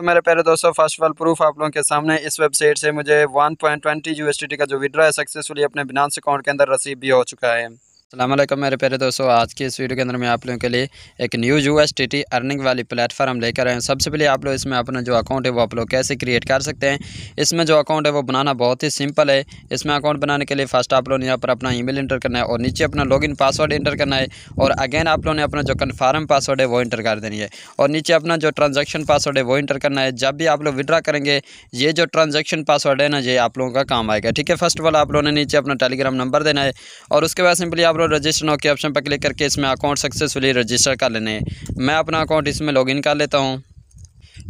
तो मेरे पहले दोस्तों फर्स्ट ऑफ ऑल प्रूफ आप लोगों के सामने इस वेबसाइट से मुझे 1.20 यूएसडीटी का जो विड्रा है सक्सेसफुली अपने बिनास अकाउंट के अंदर रसीद भी हो चुका है अल्लाम मेरे प्यारे दोस्तों आज की इस वीडियो के अंदर मैं आप लोगों के लिए एक news U S T T earning वाली प्लेटफॉर्म लेकर आए हैं सबसे पहले आप लोग इसमें अपना जो अकाउंट है वो आप लोग कैसे क्रिएट कर सकते हैं इसमें जो अकाउंट है वो बनाना बहुत ही सिंपल है इसमें अकाउंट बनाने के लिए फर्स्ट आप लोगों ने यहाँ पर अपना ई मेल इंटर करना है और नीचे अपना लॉग इन पासवर्ड इंटर करना है और अगेन आप लोगों ने अपना जो कन्फर्म पासवर्ड है वो इंटर कर देनी है और नीचे अपना जो ट्रांजेक्शन पासवर्ड है वो इंटर करना है जब भी आप लोग विड्रा करेंगे ये जो ट्रांजेक्शन पासवर्ड है ना ये आप लोगों का काम आएगा ठीक है फर्स्ट ऑफ ऑल आप लोगों ने नीचे अपना टेलीग्राम नंबर देना है और उसके बाद सिंपली आप ब्रो रजिस्टर नाउ के ऑप्शन पर क्लिक करके इसमें अकाउंट सक्सेसफुली रजिस्टर कर लेने मैं अपना अकाउंट इसमें लॉगिन कर लेता हूँ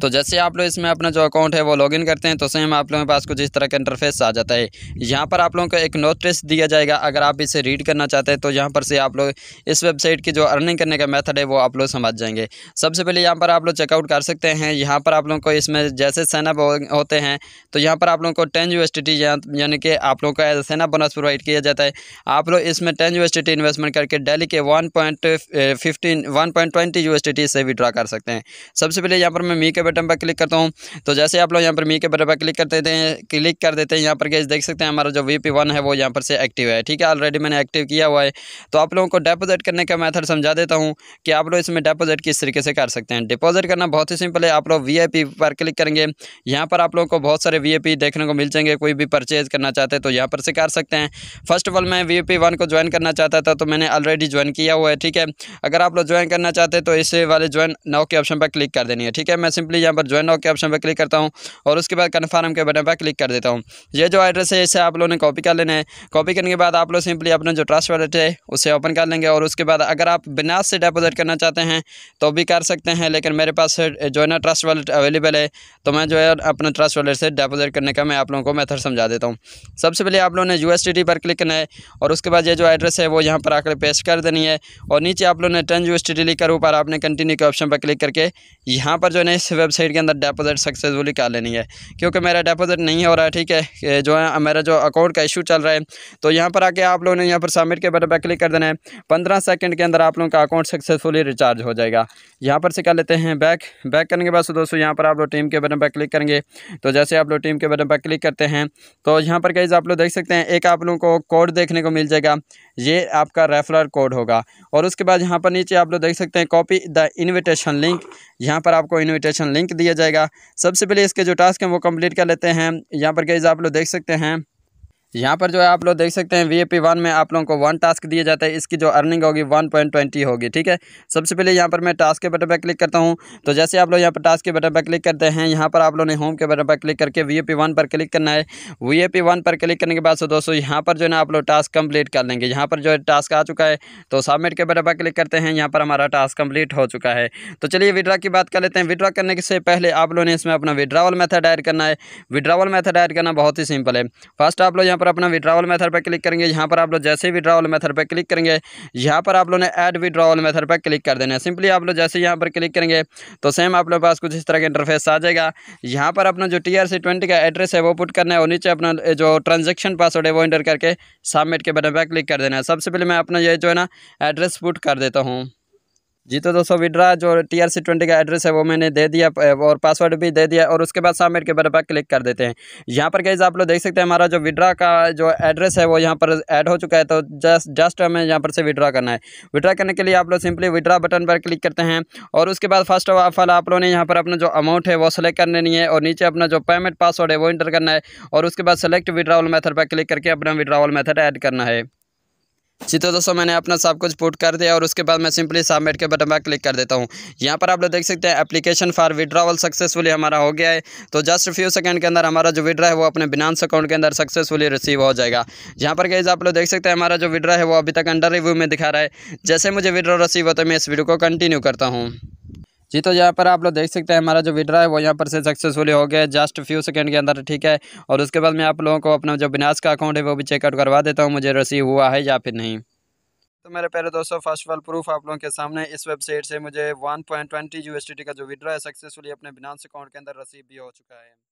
तो जैसे आप लोग इसमें अपना जो अकाउंट है वो लॉगिन करते हैं तो सेम आप लोगों के पास कुछ इस तरह का इंटरफेस आ जाता है यहाँ पर आप लोगों को एक नोटिस दिया जाएगा अगर आप इसे रीड करना चाहते हैं तो यहाँ पर से आप लोग इस वेबसाइट की जो अर्निंग करने का मेथड है वो आप लोग समझ जाएंगे सबसे पहले यहाँ पर आप लोग चेकआउट कर सकते हैं यहाँ पर आप लोगों को इसमें जैसे सैनअप होते हैं तो यहाँ पर आप लोगों को टेन यू यानी कि आप लोगों एज सैनअप बोनस प्रोवाइड किया जाता है आप लोग इसमें टेन यू इन्वेस्टमेंट करके डेली के one point fifteen one point twenty U से विड्रा कर सकते हैं सबसे पहले यहाँ पर मैं मी के बटन पर क्लिक करता हूँ तो जैसे आप लोग यहाँ पर मी के बटन पर क्लिक कर देते हैं क्लिक कर देते हैं यहाँ पर गैस देख सकते हैं हमारा जो वी वन है वो यहाँ पर से एक्टिव है ठीक है ऑलरेडी मैंने एक्टिव किया हुआ है तो आप लोगों को डिपोजिट करने का मैथड समझा देता हूँ कि आप लोग इसमें डिपोजिट किस तरीके से कर सकते हैं डिपोजिट करना बहुत ही सिंपल है आप लोग वी आई पी पर क्लिक करेंगे यहाँ पर आप लोगों को बहुत सारे वी पी देखने को मिल जाएंगे कोई भी परचेज़ करना चाहते हैं तो यहाँ पर से कर सकते हैं फर्स्ट ऑफ ऑल मैं वी पी वन को ज्वाइन करना चाहता था तो मैंने ऑलरेडी ज्वाइन किया हुआ है ठीक है अगर आप लोग ज्वाइन करना चाहते हैं तो इस वाले ज्वाइन नाव के ऑप्शन पर क्लिक कर देनी है ठीक है मैं सिंपली लिए यहाँ पर ज्वाइन नाउ के ऑप्शन पर क्लिक करता हूँ और उसके बाद कन्फर्म के बटन पर क्लिक कर देता हूँ ये जो एड्रेस है इसे आप लोगों ने कॉपी कर लेना है कॉपी करने के बाद आप लोग सिंपली अपना जो ट्रस्ट वॉलेट है उसे ओपन कर लेंगे और उसके बाद अगर आप बिना से डिपोजिट करना चाहते हैं तो भी कर सकते हैं लेकिन मेरे पास जो है ना ट्रस्ट वॉलेट अवेलेबल है तो मैं जो है अपना ट्रस्ट वॉलेट से डिपोजिट करने का मैं आप लोगों को मेथड समझा देता हूँ सबसे पहले आप लोगों ने यू पर क्लिक करना है और उसके बाद ये जो एड्रेस है वो यहाँ पर आकर पेस्ट कर देनी है और नीचे आप लोगों ने टेन यू लिखकर ऊपर आपने कंटिन्यू के ऑप्शन पर क्लिक करके यहाँ पर जो है ना इस वेब वेबसाइट के अंदर डिपॉजिट सक्सेसफुली कर लेनी है क्योंकि मेरा डिपॉजिट नहीं हो रहा है ठीक है जो है मेरा जो अकाउंट का इशू चल रहा है तो यहाँ पर आके आप लोगों ने यहाँ पर सबमिट के बटन पर क्लिक कर देना है पंद्रह सेकेंड के अंदर आप लोगों का अकाउंट सक्सेसफुली रिचार्ज हो जाएगा यहाँ पर से कर लेते हैं बैक बैक करने के बाद दोस्तों यहाँ पर आप लोग टीम के बटन पर क्लिक करेंगे तो जैसे आप लोग टीम के बटन पर क्लिक करते हैं तो यहाँ पर कई आप लोग देख सकते हैं एक आप लोगों को कोड देखने को मिल जाएगा ये आपका रेफरल कोड होगा और उसके बाद यहाँ पर नीचे आप लोग देख सकते हैं कॉपी द इन्विटेशन लिंक यहाँ पर आपको इन्विटेशन लिंक दिया जाएगा सबसे पहले इसके जो टास्क हैं वो कंप्लीट कर लेते हैं यहाँ पर गईज आप लोग देख सकते हैं यहाँ पर जो है आप लोग देख सकते हैं वी ए पी वन में आप लोगों को वन टास्क दिया जाता है इसकी जो अर्निंग होगी वन पॉइंट ट्वेंटी होगी ठीक है सबसे पहले यहाँ पर मैं टास्क के बटन पर क्लिक करता हूँ तो जैसे आप लोग यहाँ पर टास्क के बटन पर क्लिक करते हैं यहाँ पर आप लोगों ने होम के बटन पर क्लिक करके वी ए पी वन पर क्लिक करना है वी ए पी वन पर क्लिक करने के बाद सो दोस्तों यहाँ पर जो है ना आप लोग टास्क कम्प्लीट कर लेंगे यहाँ पर जो है टास्क आ चुका है तो सबमिट के बटन पर क्लिक करते हैं यहाँ पर हमारा टास्क कम्प्लीट हो चुका है तो चलिए विड्रा की बात कर लेते हैं विड्रा करने से पहले आप लोगों ने इसमें अपना विड्रावल मैथड ऐड करना है विड्रावल मैथड ऐड करना बहुत ही सिंपल है फर्स्ट आप लोग यहाँ पर अपना विड्रावल मेथड पर क्लिक करेंगे यहाँ पर आप लोग जैसे विड्रावल मेथड पर क्लिक करेंगे यहाँ पर आप लोग ने ऐड विड्रावल मेथड पर क्लिक कर देना है सिंपली आप लोग जैसे यहाँ पर क्लिक करेंगे तो सेम आप लोग पास कुछ इस तरह का इंटरफेस आ जाएगा यहाँ पर अपना जो टी आर सी ट्वेंटी का एड्रेस है वो पुट करना है और नीचे अपना जो ट्रांजेक्शन पासवर्ड है वो इंटर करके सबमिट के बटन पर क्लिक कर देना है सबसे पहले मैं अपना ये जो है ना एड्रेस पुट कर देता हूँ जी तो दोस्तों विड्रा जो टी आर सी ट्वेंटी का एड्रेस है वो मैंने दे दिया और पासवर्ड भी दे दिया और उसके बाद सबमिट के पर क्लिक कर देते हैं यहाँ पर गैज़ आप लोग देख सकते हैं हमारा जो विड्रा का जो एड्रेस है वो यहाँ पर ऐड हो चुका है तो जस्ट जस्ट हमें यहाँ पर से विड्रा करना है विड्रा करने के लिए आप लोग सिंपली विड्रा बटन पर क्लिक करते हैं और उसके बाद फर्स्ट ऑफ ऑल आप लोगों ने यहाँ पर अपना जो अमाउंट है वो सेलेक्ट कर लेनी है और नीचे अपना जो पेमेंट पासवर्ड है वो इंटर करना है और उसके बाद सेलेक्ट विड्रावल मैथड पर क्लिक करके अपना विड्रावल मैथड ऐड करना है जी तो दोस्तों मैंने अपना सब कुछ पुट कर दिया और उसके बाद मैं सिंपली सबमिट के बटन पर क्लिक कर देता हूँ यहाँ पर आप लोग देख सकते हैं एप्लीकेशन फॉर विड्रावल सक्सेसफुली हमारा हो गया है तो जस्ट फ्यू सेकंड के अंदर हमारा जो विड्रा है वो अपने बिनास अकाउंट के अंदर सक्सेसफुली रिसीव हो जाएगा यहाँ पर कैसे आप लोग देख सकते हैं हमारा जो विड्रा है वो अभी तक अंडर रिव्यू में दिखा रहा है जैसे मुझे विड्रा रिसीव होता है मैं इस वीडियो को कंटिन्यू करता हूँ जी तो यहाँ पर आप लोग देख सकते हैं हमारा जो विड्रा है वो यहाँ पर से सक्सेसफुली हो गया जस्ट फ्यू सेकंड के अंदर ठीक है और उसके बाद मैं आप लोगों को अपना जो विनाश का अकाउंट है वो भी चेकआउट करवा देता हूँ मुझे रसीव हुआ है या फिर नहीं तो मेरे पहले दोस्तों फर्स्ट ऑफ ऑल प्रूफ आप लोगों के सामने इस वेबसाइट से मुझे वन पॉइंट का जो विड्रा है सक्सेसफुली अपने बिनांस अकाउंट के अंदर रसीव भी हो चुका है